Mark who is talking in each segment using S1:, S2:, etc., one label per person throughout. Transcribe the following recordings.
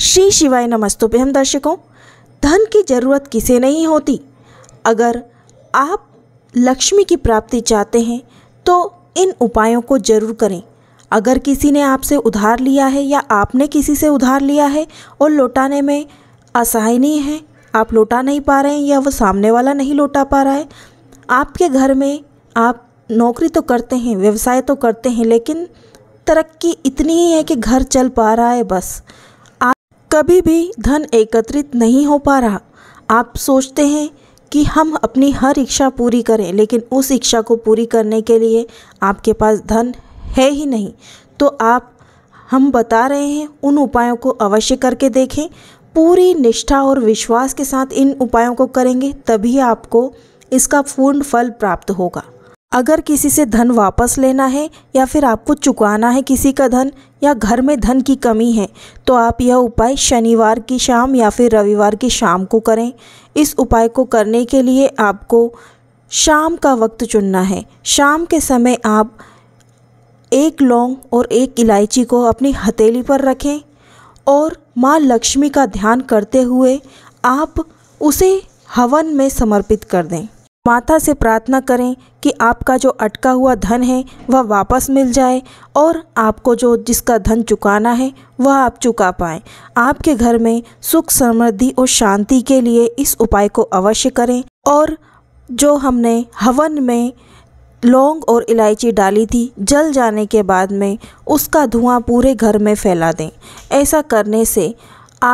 S1: श्री शिवाय नमस्तु पे हम दर्शकों धन की जरूरत किसे नहीं होती अगर आप लक्ष्मी की प्राप्ति चाहते हैं तो इन उपायों को जरूर करें अगर किसी ने आपसे उधार लिया है या आपने किसी से उधार लिया है और लौटाने में असहनीय है आप लौटा नहीं पा रहे हैं या वो सामने वाला नहीं लौटा पा रहा है आपके घर में आप नौकरी तो करते हैं व्यवसाय तो करते हैं लेकिन तरक्की इतनी ही है कि घर चल पा रहा है बस कभी भी धन एकत्रित नहीं हो पा रहा आप सोचते हैं कि हम अपनी हर इच्छा पूरी करें लेकिन उस इच्छा को पूरी करने के लिए आपके पास धन है ही नहीं तो आप हम बता रहे हैं उन उपायों को अवश्य करके देखें पूरी निष्ठा और विश्वास के साथ इन उपायों को करेंगे तभी आपको इसका पूर्ण फल प्राप्त होगा अगर किसी से धन वापस लेना है या फिर आपको चुकाना है किसी का धन या घर में धन की कमी है तो आप यह उपाय शनिवार की शाम या फिर रविवार की शाम को करें इस उपाय को करने के लिए आपको शाम का वक्त चुनना है शाम के समय आप एक लौंग और एक इलायची को अपनी हथेली पर रखें और माँ लक्ष्मी का ध्यान करते हुए आप उसे हवन में समर्पित कर दें माता से प्रार्थना करें कि आपका जो अटका हुआ धन है वह वापस मिल जाए और आपको जो जिसका धन चुकाना है वह आप चुका पाएँ आपके घर में सुख समृद्धि और शांति के लिए इस उपाय को अवश्य करें और जो हमने हवन में लौंग और इलायची डाली थी जल जाने के बाद में उसका धुआं पूरे घर में फैला दें ऐसा करने से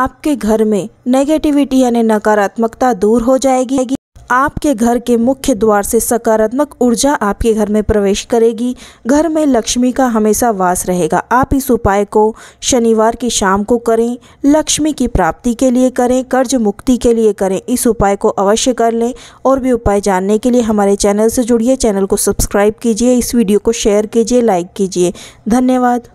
S1: आपके घर में नेगेटिविटी यानी नकारात्मकता दूर हो जाएगी आपके घर के मुख्य द्वार से सकारात्मक ऊर्जा आपके घर में प्रवेश करेगी घर में लक्ष्मी का हमेशा वास रहेगा आप इस उपाय को शनिवार की शाम को करें लक्ष्मी की प्राप्ति के लिए करें कर्ज मुक्ति के लिए करें इस उपाय को अवश्य कर लें और भी उपाय जानने के लिए हमारे चैनल से जुड़िए चैनल को सब्सक्राइब कीजिए इस वीडियो को शेयर कीजिए लाइक कीजिए धन्यवाद